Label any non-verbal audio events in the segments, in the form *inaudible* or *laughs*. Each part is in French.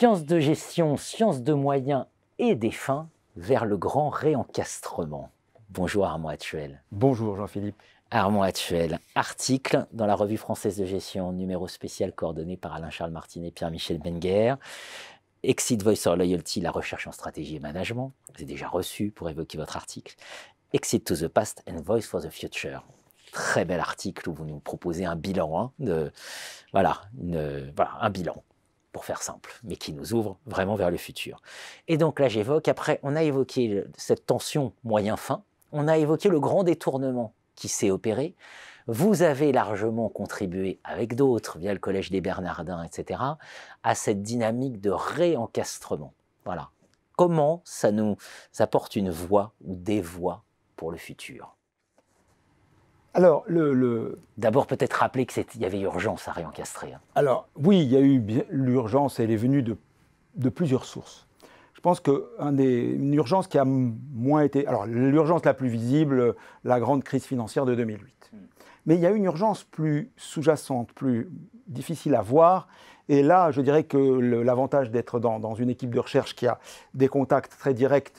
Science de gestion, science de moyens et des fins vers le grand réencastrement. Bonjour Armand Actuel. Bonjour Jean-Philippe. Armand Actuel, article dans la revue française de gestion, numéro spécial coordonné par Alain-Charles Martinet et Pierre-Michel Benguer. Exit Voice or Loyalty, la recherche en stratégie et management. Vous avez déjà reçu pour évoquer votre article. Exit to the past and voice for the future. Très bel article où vous nous proposez un bilan, hein, voilà, un bilan faire simple, mais qui nous ouvre vraiment vers le futur. Et donc là, j'évoque, après, on a évoqué cette tension moyen-fin, on a évoqué le grand détournement qui s'est opéré. Vous avez largement contribué avec d'autres, via le Collège des Bernardins, etc., à cette dynamique de réencastrement. Voilà. Comment ça nous apporte une voie ou des voies pour le futur alors, le, D'abord, peut-être rappeler qu'il y avait urgence à réencastrer. Hein. Alors, oui, il y a eu l'urgence, elle est venue de, plusieurs sources. Je pense qu'une urgence qui a moins été. Alors, l'urgence la plus visible, la grande crise financière de 2008. Hmm. Mais il y a une urgence plus sous-jacente, plus difficile à voir. Et là, je dirais que l'avantage d'être dans, une équipe de recherche qui a des contacts très directs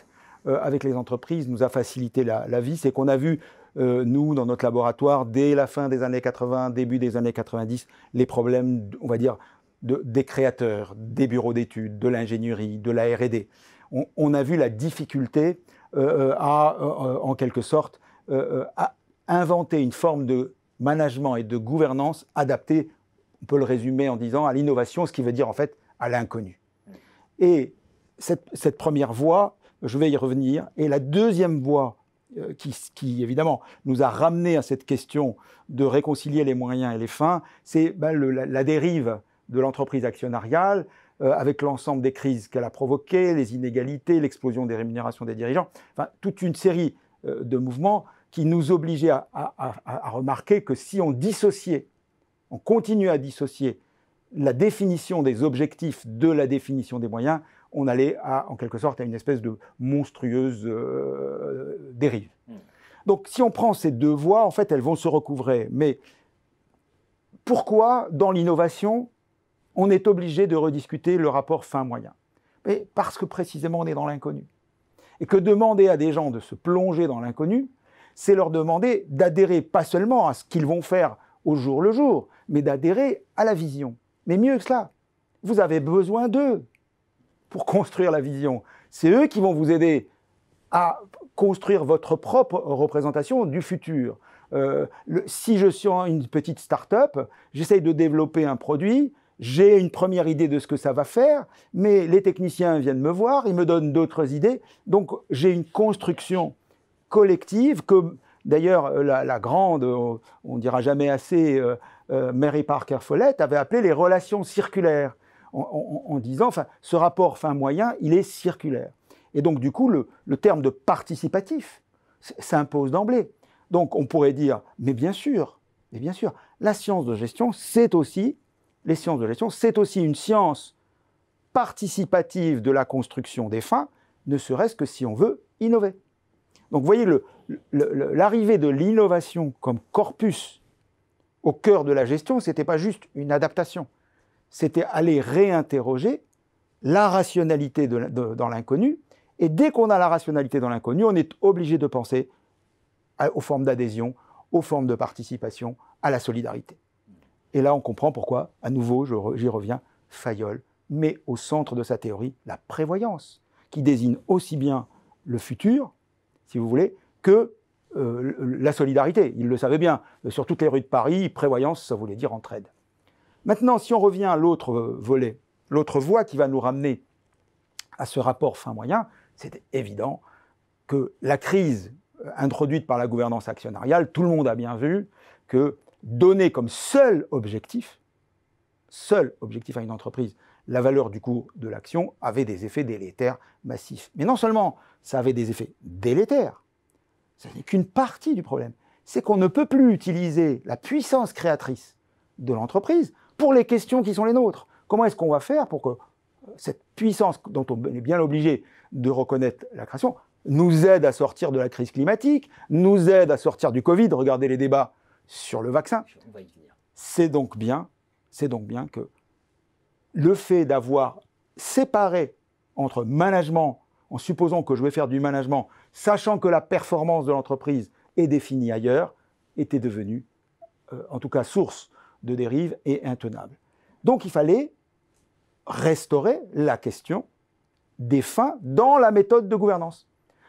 euh, avec les entreprises nous a facilité la vie. C'est qu'on a vu euh, nous, dans notre laboratoire, dès la fin des années 80, début des années 90, les problèmes, on va dire, des créateurs, des bureaux d'études, de l'ingénierie, de la RD. On, a vu la difficulté euh, euh, à, en quelque sorte, à inventer une forme de management et de gouvernance adaptée, on peut le résumer en disant, à l'innovation, ce qui veut dire en fait à l'inconnu. Et cette première voie, je vais y revenir, et la deuxième voie euh, qui, évidemment nous a ramené à cette question de réconcilier les moyens et les fins, c'est bah, la, dérive de l'entreprise actionnariale euh, avec l'ensemble des crises qu'elle a provoquées, les inégalités, l'explosion des rémunérations des dirigeants, toute une série euh, de mouvements qui nous obligeaient à, remarquer que si on dissociait, on continue à dissocier la définition des objectifs de la définition des moyens, on allait à, en quelque sorte à une espèce de monstrueuse euh, dérive. Hmm. Donc si on prend ces deux voies, en fait, elles vont se recouvrer. Mais pourquoi, dans l'innovation, on est obligé de rediscuter le rapport fin-moyen Parce que précisément, on est dans l'inconnu. Et que demander à des gens de se plonger dans l'inconnu, c'est leur demander d'adhérer pas seulement à ce qu'ils vont faire au jour le jour, mais d'adhérer à la vision. Mais mieux que cela, vous avez besoin d'eux pour construire la vision. C'est eux qui vont vous aider à construire votre propre représentation du futur. Euh, si je suis une petite start-up, j'essaye de développer un produit, j'ai une première idée de ce que ça va faire, mais les techniciens viennent me voir, ils me donnent d'autres idées, donc j'ai une construction collective que d'ailleurs euh, la, grande, euh, on ne dira jamais assez, Mary Parker Follett avait appelé les relations circulaires en, disant, ce rapport fin-moyen, il est circulaire. Et donc, du coup, le, terme de participatif s'impose d'emblée. Donc, on pourrait dire, mais bien sûr, mais bien sûr, la science de gestion, c'est aussi, les sciences de gestion, c'est aussi une science participative de la construction des fins, ne serait-ce que si on veut innover. Donc, vous voyez, l'arrivée de l'innovation comme corpus au cœur de la gestion, ce n'était pas juste une adaptation c'était aller réinterroger la rationalité dans l'inconnu. Et dès qu'on a la rationalité dans l'inconnu, on est obligé de penser aux formes d'adhésion, aux formes de participation, à la solidarité. Et là, on comprend pourquoi, à nouveau, j'y reviens, Fayol met au centre de sa théorie la prévoyance, qui désigne aussi bien le futur, si vous voulez, que euh, la solidarité. Il le savait bien. Sur toutes les rues de Paris, prévoyance, ça voulait dire entraide. Maintenant, si on revient à l'autre euh, volet, l'autre voie qui va nous ramener à ce rapport fin-moyen, c'est évident que la crise euh, introduite par la gouvernance actionnariale, tout le monde a bien vu que donner comme seul objectif, seul objectif à une entreprise, la valeur du coût de l'action avait des effets délétères massifs. Mais non seulement ça avait des effets délétères, ça n'est qu'une partie du problème. C'est qu'on ne peut plus utiliser la puissance créatrice de l'entreprise pour les questions qui sont les nôtres. Comment est-ce qu'on va faire pour que cette puissance dont on est bien obligé de reconnaître la création nous aide à sortir de la crise climatique, nous aide à sortir du Covid. Regardez les débats sur le vaccin. C'est donc bien, c'est donc bien que le fait d'avoir séparé entre management, en supposant que je vais faire du management, sachant que la performance de l'entreprise est définie ailleurs, était devenu euh, en tout cas, source de dérive est intenable. Donc il fallait restaurer la question des fins dans la méthode de gouvernance.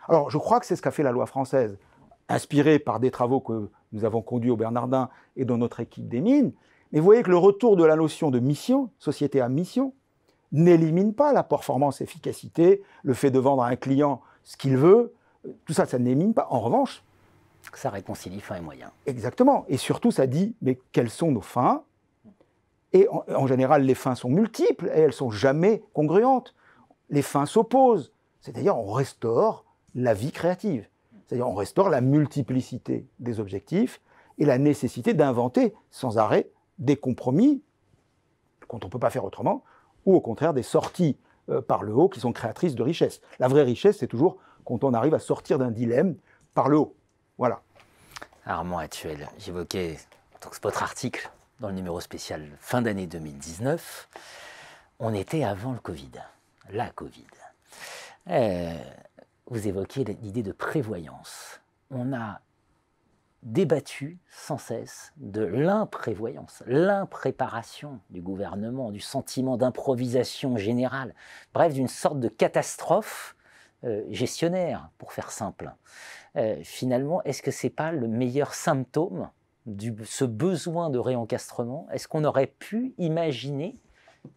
Alors je crois que c'est ce qu'a fait la loi française, inspirée par des travaux que nous avons conduits au Bernardin et dans notre équipe des mines. Mais vous voyez que le retour de la notion de mission, société à mission, n'élimine pas la performance-efficacité, le fait de vendre à un client ce qu'il veut, tout ça, ça n'élimine pas. En revanche, ça réconcilie fin et moyen. Exactement. Et surtout, ça dit, mais quelles sont nos fins Et en, général, les fins sont multiples et elles sont jamais congruentes. Les fins s'opposent. C'est-à-dire, on restaure la vie créative. C'est-à-dire, on restaure la multiplicité des objectifs et la nécessité d'inventer sans arrêt des compromis quand on ne peut pas faire autrement, ou au contraire des sorties euh, par le haut qui sont créatrices de richesse. La vraie richesse, c'est toujours quand on arrive à sortir d'un dilemme par le haut. Voilà. Armand Actuel, j'évoquais votre article dans le numéro spécial fin d'année 2019. On était avant le Covid, la Covid. Euh, vous évoquiez l'idée de prévoyance. On a débattu sans cesse de l'imprévoyance, l'impréparation du gouvernement, du sentiment d'improvisation générale, bref, d'une sorte de catastrophe euh, gestionnaire, pour faire simple. Euh, finalement, est-ce que ce n'est pas le meilleur symptôme de ce besoin de réencastrement Est-ce qu'on aurait pu imaginer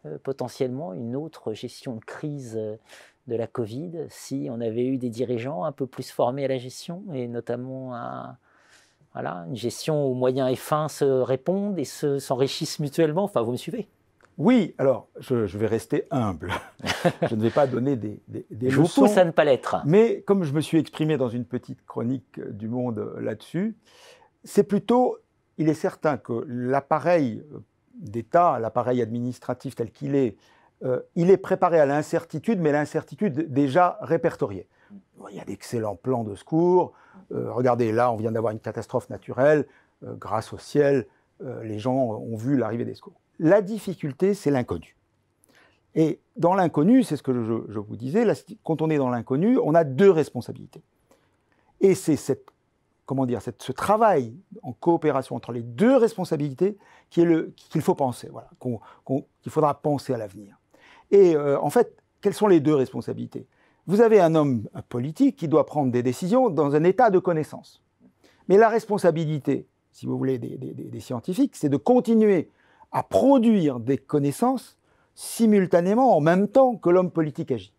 euh, potentiellement une autre gestion de crise de la Covid si on avait eu des dirigeants un peu plus formés à la gestion et notamment à voilà, une gestion où moyens et fins se répondent et s'enrichissent mutuellement Enfin, vous me suivez oui, alors je, vais rester humble. *laughs* je ne vais pas donner des, des, je à ne pas l'être. Mais comme je me suis exprimé dans une petite chronique du Monde euh, là-dessus, c'est plutôt, il est certain que l'appareil euh, d'État, l'appareil administratif tel qu'il est, euh, il est préparé à l'incertitude, mais l'incertitude déjà répertoriée. Il y a d'excellents plans de secours. regardez, là, on vient d'avoir une catastrophe naturelle. grâce au ciel, les gens ont vu l'arrivée des secours. La difficulté, c'est l'inconnu. Et dans l'inconnu, c'est ce que je, vous disais, quand on est dans l'inconnu, on a deux responsabilités. Et c'est comment dire, cette, ce travail en coopération entre les deux responsabilités qu'il faut penser, voilà, qu'il faudra penser à l'avenir. Et euh, en fait, quelles sont les deux responsabilités Vous avez un homme politique qui doit prendre des décisions dans un état de connaissance. Mais la responsabilité, si vous voulez, des scientifiques, c'est de continuer à produire des connaissances simultanément, en même temps que l'homme politique agit.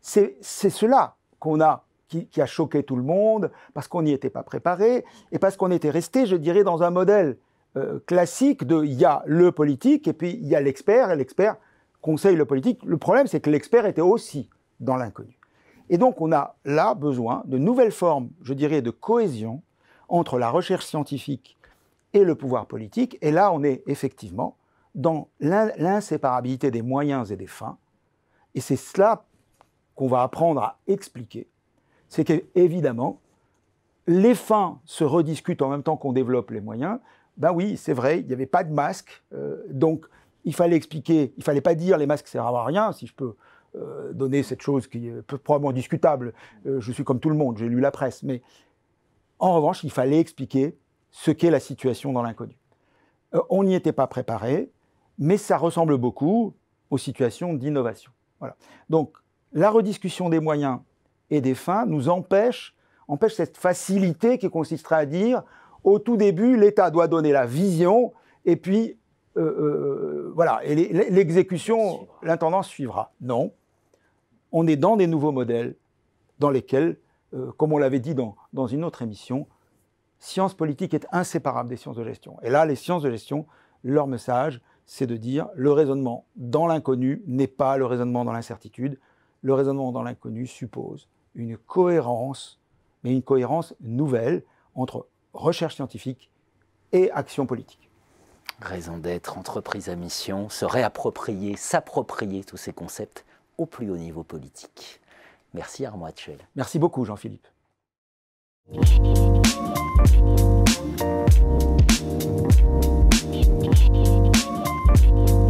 C'est cela qu'on a, qui, a choqué tout le monde, parce qu'on n'y était pas préparé, et parce qu'on était resté, je dirais, dans un modèle euh, classique de il y a le politique, et puis il y a l'expert, et l'expert conseille le politique. Le problème, c'est que l'expert était aussi dans l'inconnu. Et donc, on a là besoin de nouvelles formes, je dirais, de cohésion entre la recherche scientifique et le pouvoir politique. Et là, on est effectivement dans l'inséparabilité des moyens et des fins. Et c'est cela qu'on va apprendre à expliquer. C'est qu'évidemment, les fins se rediscutent en même temps qu'on développe les moyens. Ben oui, c'est vrai, il n'y avait pas de masque. Euh, donc, il fallait expliquer, il fallait pas dire les masques ne servent à rien, si je peux euh, donner cette chose qui est probablement discutable. Euh, je suis comme tout le monde, j'ai lu la presse. Mais en revanche, il fallait expliquer ce qu'est la situation dans l'inconnu. Euh, on n'y était pas préparé, mais ça ressemble beaucoup aux situations d'innovation. Donc, la rediscussion des moyens et des fins nous empêche, cette facilité qui consisterait à dire, au tout début, l'État doit donner la vision, et puis, euh, euh, voilà, et l'exécution, l'intendance suivra. Non, on est dans des nouveaux modèles dans lesquels, comme on l'avait dit dans une autre émission, science politique est inséparable des sciences de gestion. Et là, les sciences de gestion, leur message, c'est de dire le raisonnement dans l'inconnu n'est pas le raisonnement dans l'incertitude. Le raisonnement dans l'inconnu suppose une cohérence, mais une cohérence nouvelle entre recherche scientifique et action politique. Raison d'être, entreprise à mission, se réapproprier, s'approprier tous ces concepts au plus haut niveau politique. Merci Armand Hatchel. Merci beaucoup Jean-Philippe. Thank you.